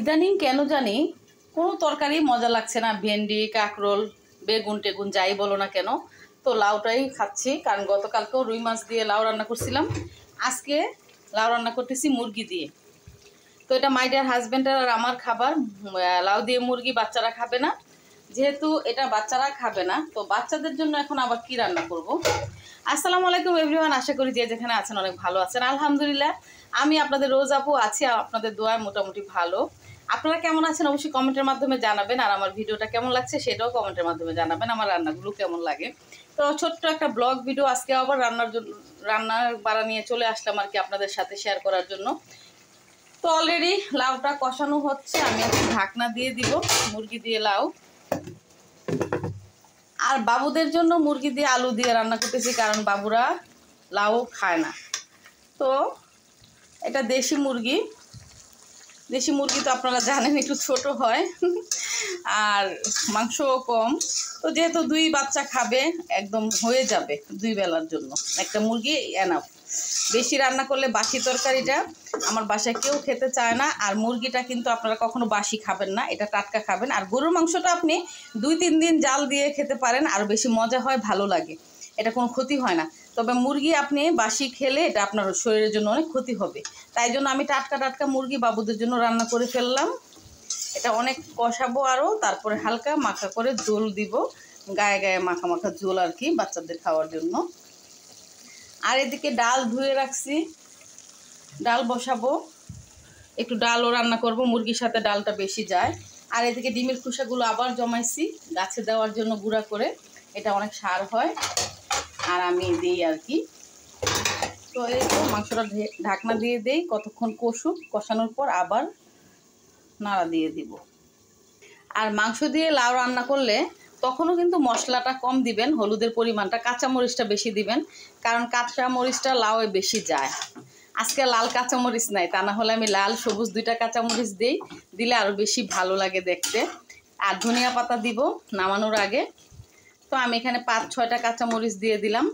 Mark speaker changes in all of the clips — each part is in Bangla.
Speaker 1: ইদানিং কেন জানি কোনো তরকারি মজা লাগছে না ভেন্ডি কাঁকরোল বেগুন টেগুন যাই বলো না কেন তো লাউটাই খাচ্ছি কারণ গতকালকেও রুই মাছ দিয়ে লাউ রান্না করছিলাম আজকে লাউ রান্না করতেছি মুরগি দিয়ে তো এটা মাইডার হাজব্যান্ডের আর আমার খাবার লাউ দিয়ে মুরগি বাচ্চারা খাবে না যেহেতু এটা বাচ্চারা খাবে না তো বাচ্চাদের জন্য এখন আবার কি রান্না করব। আসসালামু আলাইকুম এভরিওয়ান আশা করি যে যেখানে আছেন অনেক ভালো আছেন আলহামদুলিল্লাহ আমি আপনাদের রোজ আপু আছি আপনাদের দোয়ায় মোটামুটি ভালো আপনারা কেমন আছেন অবশ্যই কমেন্টের মাধ্যমে জানাবেন আর আমার ভিডিওটা কেমন লাগছে সেটাও কমেন্টের মাধ্যমে জানাবেন আমার রান্নাগুলো কেমন লাগে তো ছোট্ট একটা ব্লগ ভিডিও আজকে আবার রান্নার জন্য রান্নার বাড়া নিয়ে চলে আসলাম আর কি আপনাদের সাথে শেয়ার করার জন্য তো অলরেডি লাউটা কষানো হচ্ছে আমি এখন ঢাকনা দিয়ে দিব মুরগি দিয়ে লাউ আর বাবুদের জন্য মুরগি দিয়ে আলু দিয়ে রান্না করতেছি কারণ বাবুরা লাউ খায় না তো এটা দেশি মুরগি দেশি মুরগি তো আপনারা জানেন একটু ছোট হয় আর মাংসও কম তো যেহেতু দুই বাচ্চা খাবে একদম হয়ে যাবে দুই বেলার জন্য একটা মুরগি এনাফ বেশি রান্না করলে বাসি তরকারিটা আমার বাসায় কেউ খেতে চায় না আর মুরগিটা কিন্তু আপনারা কখনো বাসি খাবেন না এটা টাটকা খাবেন আর গরুর মাংসটা আপনি দুই তিন দিন জাল দিয়ে খেতে পারেন আর বেশি মজা হয় ভালো লাগে এটা কোনো ক্ষতি হয় না তবে মুরগি আপনি বাসি খেলে এটা আপনার শরীরের জন্য অনেক ক্ষতি হবে তাই জন্য আমি টাটকা টাটকা মুরগি বাবুদের জন্য রান্না করে ফেললাম এটা অনেক কষাবো আরও তারপরে হালকা মাখা করে জোল দিব গায়ে গায়ে মাখা মাখা জোল আর কি বাচ্চাদের খাওয়ার জন্য আর এদিকে ডাল ধুয়ে রাখছি ডাল বসাবো একটু ডালও রান্না করব মুরগির সাথে ডালটা বেশি যায় আর এদিকে ডিমের খোসাগুলো আবার জমাইছি গাছে দেওয়ার জন্য গুঁড়া করে এটা অনেক সার হয় আর আমি দিই আর কি তো এই তো মাংসটা ঢাকনা দিয়ে দেই কতক্ষণ কষুক কষানোর পর আবার নাড়া দিয়ে দিব আর মাংস দিয়ে লাউ রান্না করলে তখনও কিন্তু মশলাটা কম দিবেন হলুদের পরিমাণটা কাঁচামরিচটা বেশি দিবেন কারণ কাঁচামরিচটা লাউ বেশি যায় আজকে লাল কাঁচামরিচ নাই তা না হলে আমি লাল সবুজ দুইটা কাঁচামরিচ দিই দিলে আরও বেশি ভালো লাগে দেখতে আর ধনিয়া পাতা দিব নামানোর আগে তো আমি এখানে পাঁচ ছয়টা কাঁচামরিচ দিয়ে দিলাম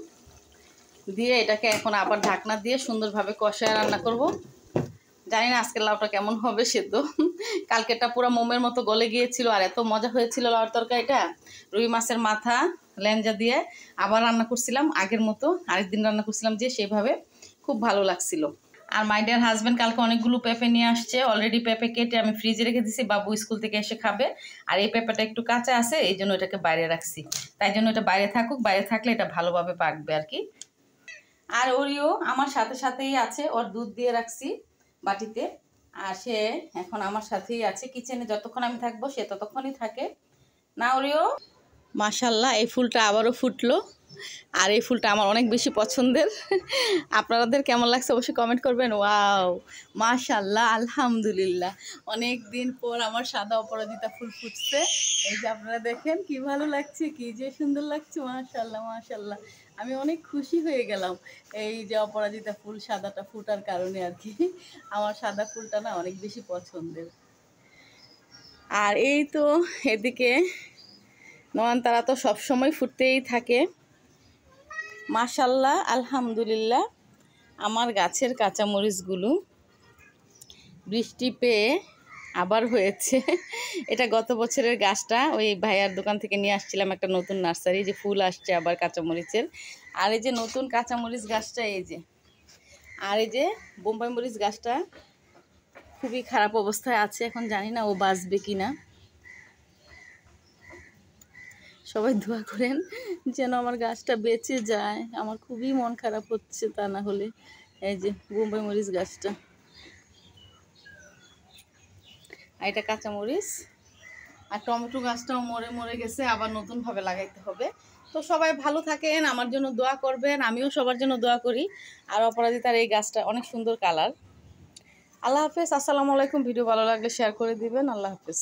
Speaker 1: দিয়ে এটাকে এখন আবার ঢাকনা দিয়ে সুন্দরভাবে কষায় রান্না করব জানি না আজকের লাউটা কেমন হবে সেদ্ধ কালকেটা পুরো মোমের মতো গলে গিয়েছিল আর এত মজা হয়েছিল লাউর তরকারিটা রুই মাছের মাথা লেঞ্জা দিয়ে আবার রান্না করছিলাম আগের মতো আরেক দিন রান্না করছিলাম যে সেভাবে খুব ভালো লাগছিল আর মাই ডিয়ার হাজব্যান্ড কালকে অনেকগুলো পেঁপে নিয়ে আসছে অলরেডি পেঁপে কেটে আমি ফ্রিজে রেখে দিছি বাবু স্কুল থেকে এসে খাবে আর এই পেঁপেটা একটু কাঁচা আছে এই জন্য এটাকে বাইরে রাখছি তাই জন্য এটা বাইরে থাকুক বাইরে থাকলে এটা ভালোভাবে পাকবে আর কি আর ওরিও আমার সাথে সাথেই আছে ওর দুধ দিয়ে রাখছি বাটিতে আর সে এখন আমার সাথেই আছে কিচেনে যতক্ষণ আমি থাকবো সে ততক্ষণই থাকে না ওরেও মাসাল্লাহ এই ফুলটা আবারও ফুটলো আর এই ফুলটা আমার অনেক বেশি পছন্দের আপনাদের কেমন লাগছে অবশ্যই কমেন্ট করবেন ওয়াও মাশাল্লাহ আলহামদুলিল্লাহ অনেক দিন পর আমার সাদা অপরাজিতা ফুল ফুটছে এই যে আপনারা দেখেন কি ভালো লাগছে কি যে সুন্দর লাগছে মাশাল্লাহ মাশাল্লাহ আমি অনেক খুশি হয়ে গেলাম এই যে অপরাজিতা ফুল সাদাটা ফুটার কারণে আর কি আমার সাদা ফুলটা না অনেক বেশি পছন্দের আর এই তো এদিকে নয়নতারা তো সবসময় ফুটতেই থাকে মাশাল্লাহ আলহামদুলিল্লাহ আমার গাছের কাঁচামরিচগুলো বৃষ্টি পেয়ে আবার হয়েছে এটা গত বছরের গাছটা ওই ভাইয়ার দোকান থেকে নিয়ে আসছিলাম একটা নতুন নার্সারি যে ফুল আসছে আবার কাঁচামরিচের আর এই যে নতুন কাঁচামরিচ গাছটা এই যে আর এই যে বোম্বাই মরিচ গাছটা খুবই খারাপ অবস্থায় আছে এখন জানি না ও বাঁচবে কি না সবাই দোয়া করেন যেন আমার গাছটা বেঁচে যায় আমার খুবই মন খারাপ হচ্ছে তা না হলে এই যে বোম্বাই মরিচ গাছটা আর এটা কাঁচামরিচ আর টমেটো গাছটাও মরে মরে গেছে আবার নতুনভাবে লাগাইতে হবে তো সবাই ভালো থাকেন আমার জন্য দোয়া করবেন আমিও সবার জন্য দোয়া করি আর অপরাজিতার এই গাছটা অনেক সুন্দর কালার আল্লাহ হাফেজ আসসালামু আলাইকুম ভিডিও ভালো লাগলে শেয়ার করে দিবেন আল্লাহ হাফেজ